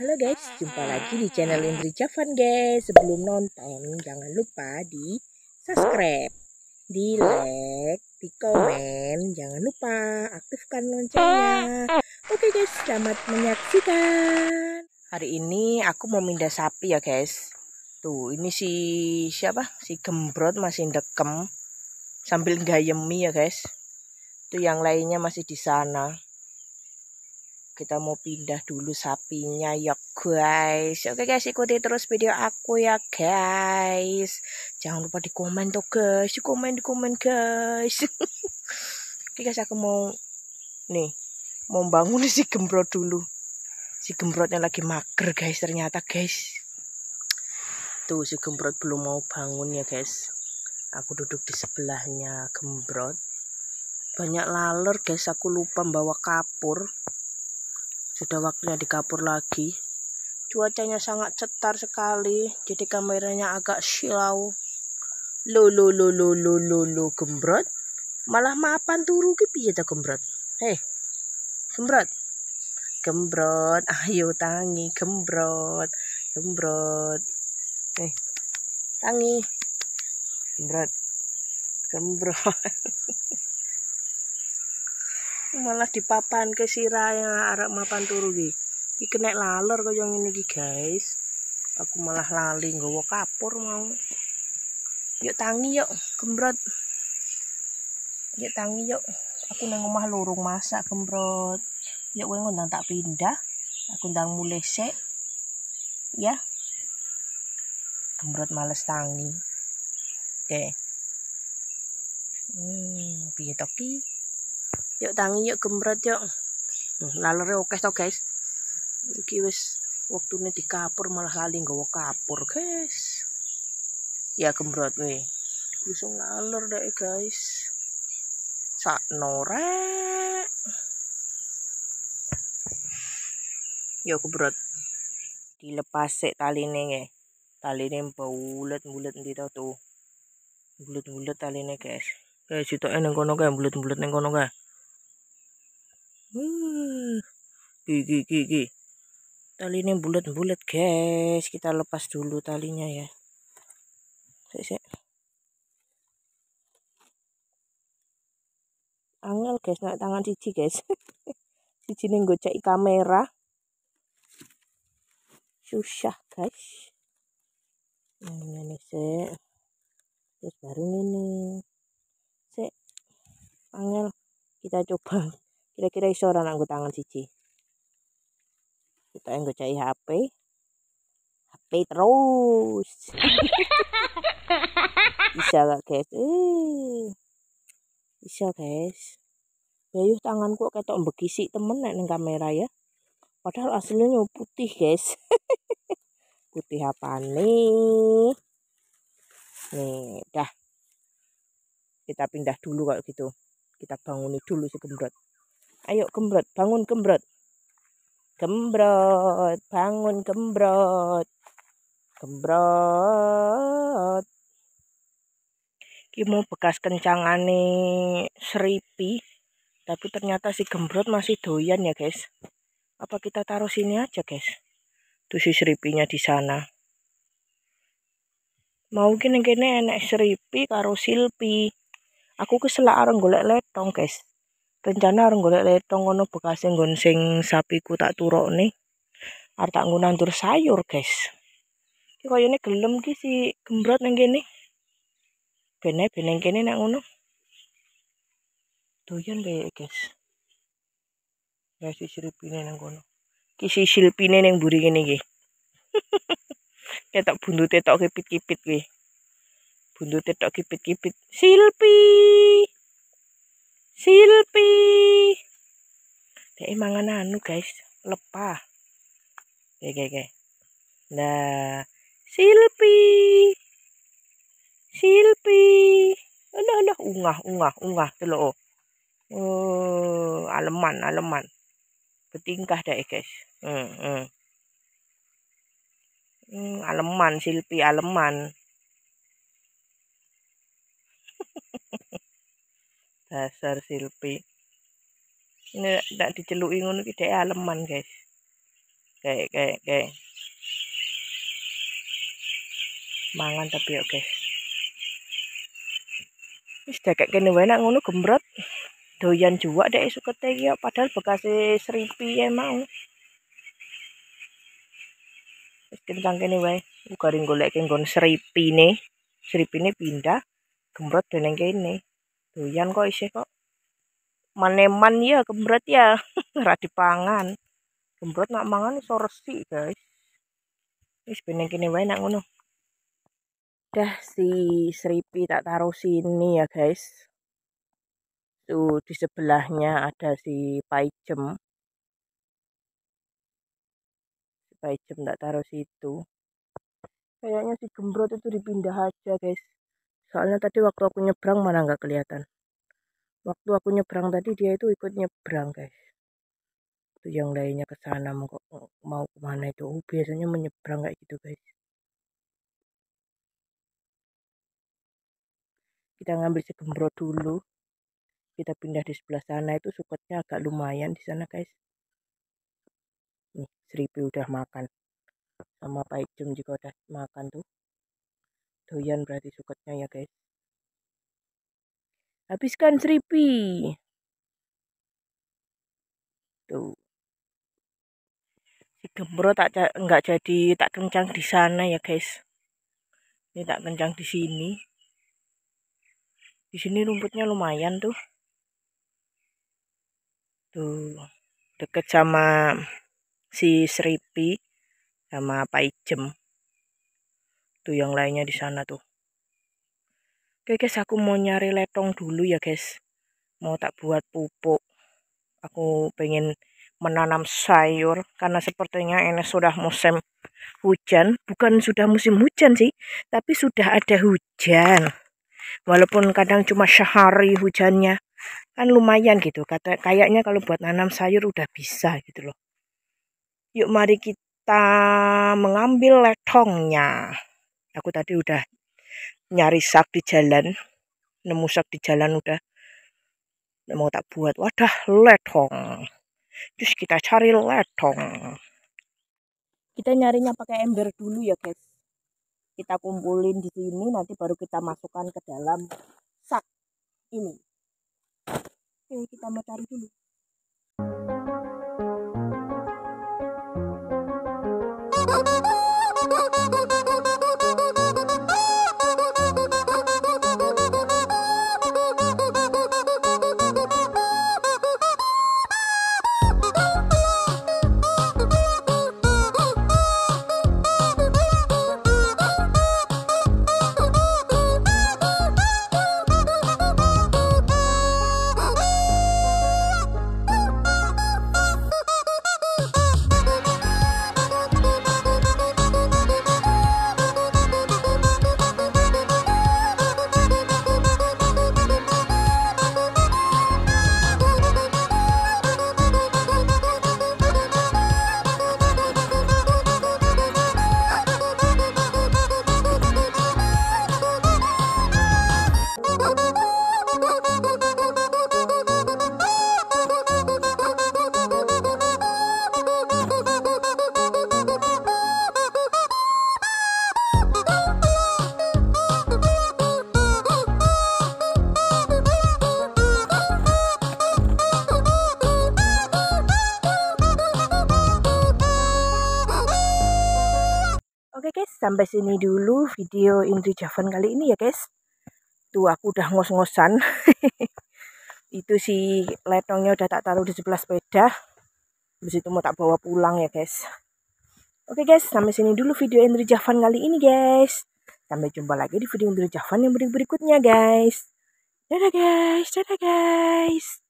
Halo guys, jumpa lagi di channel Indri Javan guys. Sebelum nonton, jangan lupa di subscribe, di like, di komen. Jangan lupa aktifkan loncengnya. Oke guys, selamat menyaksikan. Hari ini aku mau mindah sapi ya guys. Tuh, ini si siapa? Si Gembrot masih dekem sambil gayemi ya guys. Tuh yang lainnya masih di sana kita mau pindah dulu sapinya ya guys oke guys ikuti terus video aku ya guys jangan lupa di komen tuh guys di komen di komen guys oke guys aku mau nih mau bangun si gembrot dulu si gembrotnya lagi mager guys ternyata guys tuh si gembrot belum mau bangun ya guys aku duduk di sebelahnya gembrot banyak laler guys aku lupa bawa kapur sudah waktunya di kapur lagi. Cuacanya sangat cetar sekali, jadi kameranya agak silau. Lo lo lo lo lo lo lo gembrot. Malah maafan turu ki piye ta gembrot? Hei. Eh, gembrot. Gembrot, ayo tangi gembrot. Gembrot. Eh. Tangi. Gembrot. Gembrot. malah dipapan ke yang arah ya, mapan turu gih iki kena lalur kau yang ini guys aku malah lali nggawa kapur mau yuk tangi yuk gembrot yuk tangi yuk aku nang rumah lorong masak gembrot yuk gue ngundang tak pindah aku ndang mulai se, ya gembrot males tangi oke okay. hmm piye toki yuk tangi yuk gemret yuk hmm, lalere oke tau guys iki wis waktune di kapur malah lali nggawa kapur guys ya gembrot we digusung lalur deh guys sak norek yo gembrot dilepas sik taline nge taline bulat nih ndi tuh bulat bulat taline guys guys eh, itu neng kono kae bulat bulet neng kono kae gigi gigi tali ini bulat-bulat guys kita lepas dulu talinya ya sik sik angel guys naik tangan cici guys cici ini gocek kamera susah guys nah, ini sik terus baru ini sik angel kita coba kira-kira iso ora nganggo tangan siji kita enggak cai HP HP terus bisa gak guys bisa guys bayuh tanganku ketok kisi temen nek neng kamera ya padahal aslinya putih guys putih apa nih nih dah kita pindah dulu kalau gitu kita banguni dulu si gembrot Ayo kembrot, bangun kembrot. Kembrot, bangun kembrot. Kembrot. Ki mau bekas kencangane seripi. Tapi ternyata si gembrot masih doyan ya, guys. Apa kita taruh sini aja, guys? Tuh si seripinya di sana. Mau kene-kene enak seripi karo silpi. Aku keselak arang golek letong, guys rencana orang golek letong ngono bekas gonseng sapi sapiku tak turuk nih artak nggo tur sayur guys kau ini gelem ki si gembrot nang kene bener bener kene nek ngono doyan kaya guys kasih silpine ngono kisi ki silpine nang buri gini gih ketok buntute tetok kipit-kipit gih buntute tetok kipit-kipit silpi Silpi. Kayak mangan anu guys, lepah. Oke oke oke. Nah, Silpi. Silpi. Alah alah ungah ungah ungah telo. Gitu oh, aleman aleman. Bertingkah deh guys. Hmm, hmm. Hmm, aleman Silpi aleman. dasar silpi ini tidak diceluki ngono kita aleman guys kayak kayak kayak mangan tapi oke okay. wis dekek kene wae ngono gembrot doyan deh suka sukete ya, padahal bekas e seripi ya mau wis kencang kene wae uga ring golek nggon seripine seripine pindah gembrot deneng kene doyan kok isi kok maneman ya gembrot ya radi pangan gembrot nak mangan iso guys wis bening kene wae nak ngono dah si seripi tak taruh sini ya guys tuh di sebelahnya ada si paijem si paijem tak taruh situ kayaknya si gembrot itu dipindah aja guys Soalnya tadi waktu aku nyebrang mana nggak kelihatan. Waktu aku nyebrang tadi dia itu ikut nyebrang guys. Itu yang lainnya ke sana mau, mau kemana itu. Oh, biasanya menyebrang kayak gitu guys. Kita ngambil segembrot dulu. Kita pindah di sebelah sana itu suketnya agak lumayan di sana guys. Nih, seribu udah makan. Sama Pak Ijum juga udah makan tuh doyan berarti suketnya ya guys habiskan seripi tuh si gembro tak nggak jadi tak kencang di sana ya guys ini tak kencang di sini di sini rumputnya lumayan tuh tuh deket sama si seripi sama apa ijem Tuh yang lainnya di sana tuh. Oke guys, aku mau nyari letong dulu ya guys. Mau tak buat pupuk. Aku pengen menanam sayur karena sepertinya ini sudah musim hujan. Bukan sudah musim hujan sih, tapi sudah ada hujan. Walaupun kadang cuma sehari hujannya. Kan lumayan gitu. Kata kayaknya kalau buat nanam sayur udah bisa gitu loh. Yuk mari kita mengambil letongnya aku tadi udah nyari sak di jalan nemu sak di jalan udah mau tak buat wadah letong terus kita cari letong kita nyarinya pakai ember dulu ya guys kita kumpulin di sini nanti baru kita masukkan ke dalam sak ini oke kita mau cari dulu sampai sini dulu video Indri Javan kali ini ya guys. Tuh aku udah ngos-ngosan. itu si letongnya udah tak taruh di sebelah sepeda. Habis itu mau tak bawa pulang ya guys. Oke guys, sampai sini dulu video Indri Javan kali ini guys. Sampai jumpa lagi di video Indri Javan yang berikutnya guys. Dadah guys, dadah guys.